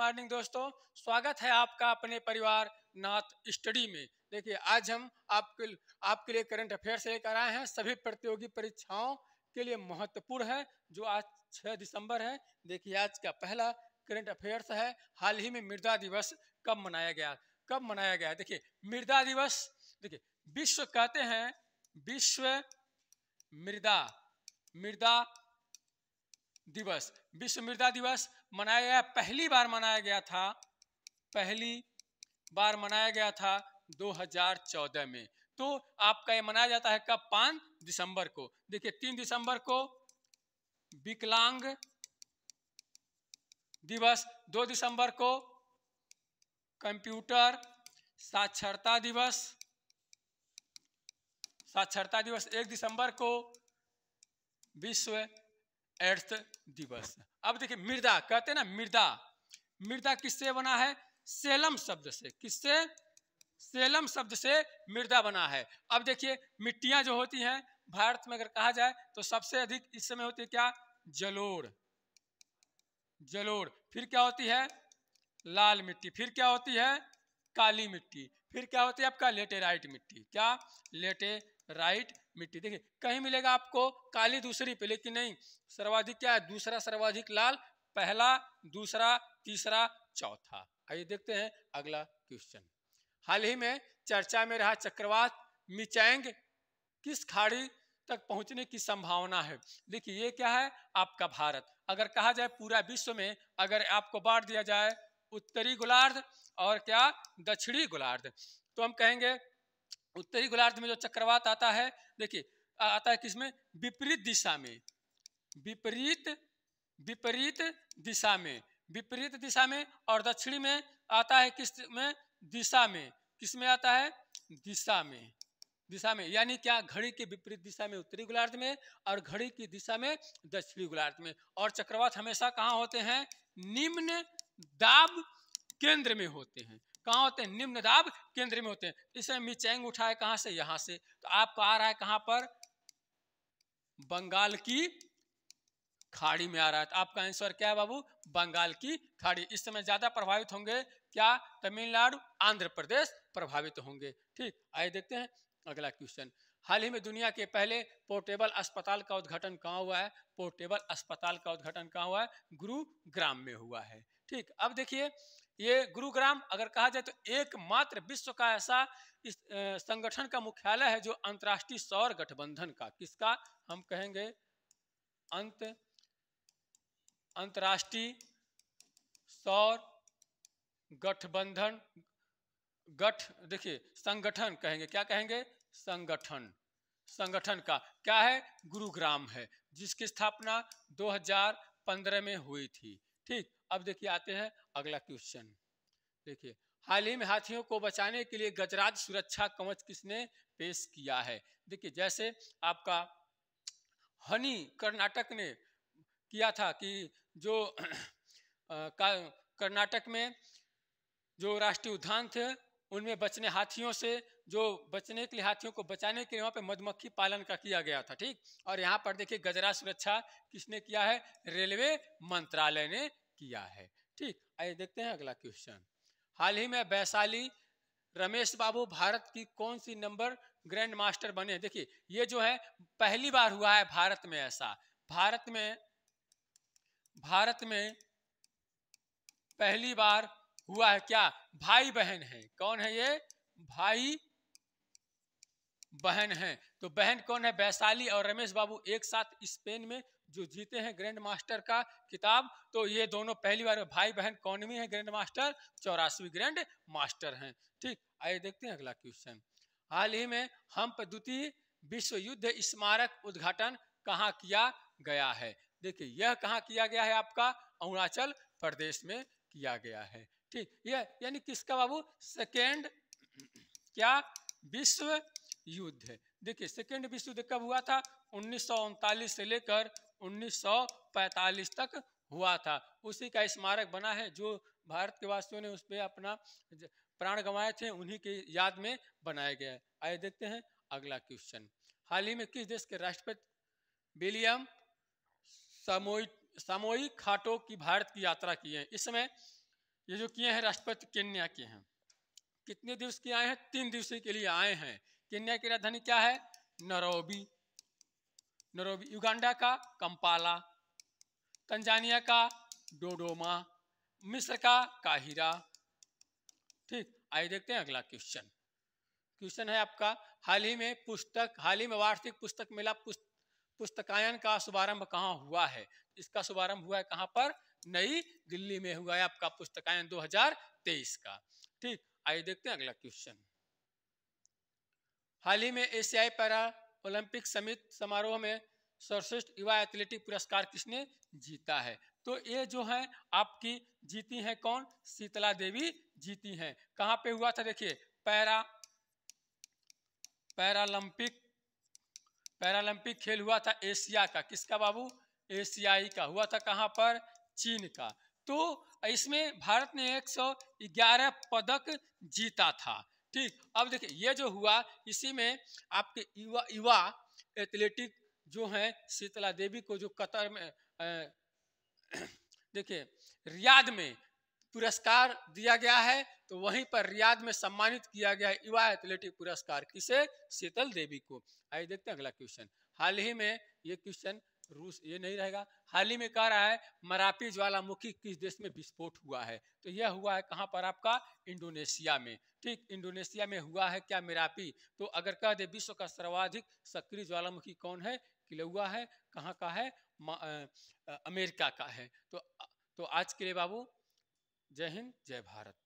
morning दोस्तों स्वागत है आपका अपने परिवार नाथ स्टडी में देखिए आज हम आपके आपके लिए करंट अफेयर्स लेकर आए हैं सभी प्रतियोगी परीक्षाओं के लिए महत्वपूर्ण है जो आज 6 दिसंबर है देखिए आज का पहला करंट अफेयर्स है हाल ही में मृदा दिवस कब मनाया गया कब मनाया गया देखिए मृदा दिवस देखिए विश्व कहते हैं विश्व मृदा मृदा दिवस विश्व मृदा दिवस मनाया गया पहली बार मनाया गया था पहली बार मनाया गया था 2014 में तो आपका ये मनाया जाता है कब पाँच दिसंबर को देखिए तीन दिसंबर को विकलांग दिवस दो दिसंबर को कंप्यूटर साक्षरता दिवस साक्षरता दिवस एक दिसंबर को विश्व अर्थ दिवस अब देखिए मृदा कहते हैं ना मृदा मृदा किससे बना है सेलम शब्द से किससे सेलम शब्द से मृदा बना है अब देखिए मिट्टियां जो होती हैं भारत में अगर कहा जाए तो सबसे अधिक इस समय होती है क्या जलोड़ जलोड़ फिर क्या होती है लाल मिट्टी फिर क्या होती है काली मिट्टी फिर क्या होती है आपका लेटेराइट मिट्टी क्या लेटेराइट मिट्टी देखिए कहीं मिलेगा आपको काली दूसरी पे लेकिन नहीं सर्वाधिक क्या है दूसरा सर्वाधिक लाल पहला दूसरा तीसरा चौथा आइए देखते हैं अगला क्वेश्चन हाल ही में चर्चा में रहा चक्रवात मिचैंग किस खाड़ी तक पहुंचने की संभावना है देखिए ये क्या है आपका भारत अगर कहा जाए पूरा विश्व में अगर आपको बांट दिया जाए उत्तरी गोलार्ध और क्या दक्षिणी गोलार्ध तो हम कहेंगे उत्तरी गोलार्ध में जो चक्रवात आता है देखिए आता है किसमें विपरीत दिशा में विपरीत विपरीत दिशा में विपरीत दिशा में और दक्षिणी में आता है किस में दिशा में किस में आता है दिशा में दिशा में यानी क्या घड़ी के विपरीत दिशा में उत्तरी गोलार्ध में और घड़ी की दिशा में दक्षिणी गोलार्ध में और चक्रवात हमेशा कहाँ होते हैं निम्न दाब केंद्र में होते हैं कहाँ होते हैं निम्न दाब केंद्र में होते हैं तो इसमें मिचैंग उठाए कहाँ से यहाँ से तो आपको आ रहा है कहाँ पर बंगाल की खाड़ी में आ रहा है तो आपका आंसर क्या है बाबू बंगाल की खाड़ी इस समय ज्यादा प्रभावित होंगे क्या तमिलनाडु आंध्र प्रदेश प्रभावित होंगे ठीक आइए देखते हैं अगला क्वेश्चन हाल ही में दुनिया के पहले पोर्टेबल अस्पताल का उद्घाटन कहाँ हुआ है पोर्टेबल अस्पताल का उद्घाटन कहाँ हुआ है गुरुग्राम में हुआ है ठीक अब देखिए ये गुरुग्राम अगर कहा जाए तो एकमात्र विश्व का ऐसा इस संगठन का मुख्यालय है जो अंतर्राष्ट्रीय सौर गठबंधन का किसका हम कहेंगे अंत अंतर्राष्ट्रीय सौर गठबंधन गठ देखिए संगठन कहेंगे क्या कहेंगे संगठन संगठन का क्या है गुरुग्राम है जिसकी स्थापना 2015 में हुई थी ठीक अब देखिए आते हैं अगला क्वेश्चन देखिए हाल ही में हाथियों को बचाने के लिए गजराज सुरक्षा कवच किसने पेश किया है देखिए जैसे आपका हनी कर्नाटक ने किया था कि जो कर्नाटक में जो राष्ट्रीय उद्यान थे उनमें बचने हाथियों से जो बचने के लिए हाथियों को बचाने के लिए वहाँ पे मधुमक्खी पालन का किया गया था ठीक और यहाँ पर देखिए गजरा सुरक्षा किसने किया है रेलवे मंत्रालय ने किया है ठीक आइए देखते हैं अगला क्वेश्चन हाल ही में वैशाली रमेश बाबू भारत की कौन सी नंबर ग्रैंड मास्टर बने देखिए ये जो है पहली बार हुआ है भारत में ऐसा भारत में भारत में पहली बार हुआ है क्या भाई बहन है कौन है ये भाई बहन है तो बहन कौन है वैशाली और रमेश बाबू एक साथ स्पेन में जो जीते हैं ग्रैंड मास्टर का किताब तो ये दोनों पहली बार भाई बहन कौनवी है ग्रैंड मास्टर चौरासवी ग्रैंड मास्टर हैं ठीक आइए देखते हैं अगला क्वेश्चन हाल ही में हम द्वितीय विश्व युद्ध स्मारक उद्घाटन कहाँ किया गया है देखिए यह कहाँ किया गया है आपका अरुणाचल प्रदेश में किया गया है ठीक ये यानी किसका बाबू सेकेंड क्या विश्व युद्ध देखिए सेकेंड विश्व युद्ध कब हुआ था उन्नीस से लेकर 1945 तक हुआ था उसी का स्मारक बना है जो भारत के वासियों ने उस पर अपना प्राण गंवाए थे उन्हीं की याद में बनाया गया है आइए देखते हैं अगला क्वेश्चन हाल ही में किस देश के राष्ट्रपति विलियम सामोई सामोई खाटो की भारत की यात्रा की है इस समय ये जो किए हैं राष्ट्रपति केन्या के हैं कितने दिवस के आए हैं तीन दिवसीय के लिए आए हैं केन्या की राजधानी क्या है नरोबी नरोबी युगांडा का कंपाला तंजानिया का डोडोमा मिस्र का काहिरा ठीक आइए देखते हैं अगला क्वेश्चन क्वेश्चन है आपका हाल ही में पुस्तक हाल ही में वार्षिक पुस्तक मेला पुस्त, पुस्तकायन का शुभारंभ कहाँ हुआ है इसका शुभारंभ हुआ है कहाँ पर नई दिल्ली में हुआ है आपका पुस्तकायन 2023 का ठीक आइए देखते हैं अगला क्वेश्चन हाल ही में एशियाई पैरा ओलंपिक समित समारोह में सर्वश्रेष्ठ युवा एथलेटिक पुरस्कार किसने जीता है तो ये जो है आपकी जीती हैं कौन शीतला देवी जीती हैं कहाँ पे हुआ था देखिए पैरा पैरालंपिक पैरालंपिक खेल हुआ था एशिया का किसका बाबू एशियाई का हुआ था कहाँ पर चीन का तो इसमें भारत ने 111 पदक जीता था ठीक अब देखिए ये जो हुआ इसी में आपके युवा युवा एथलेटिक जो हैं शीतला देवी को जो कतर में देखिए रियाद में पुरस्कार दिया गया है तो वहीं पर रियाद में सम्मानित किया गया है युवा एथलेटिक पुरस्कार किसे शीतल देवी को आइए देखते हैं अगला क्वेश्चन हाल ही में ये क्वेश्चन रूस ये नहीं रहेगा हाल ही में कह रहा है मरापी ज्वालामुखी किस देश में विस्फोट हुआ है तो यह हुआ है कहाँ पर आपका इंडोनेशिया में ठीक इंडोनेशिया में हुआ है क्या मेरापी तो अगर कह दे विश्व का सर्वाधिक सक्रिय ज्वालामुखी कौन है किलौआ है कहाँ का है आ, आ, अमेरिका का है तो तो आज के लिए बाबू जय हिंद जय भारत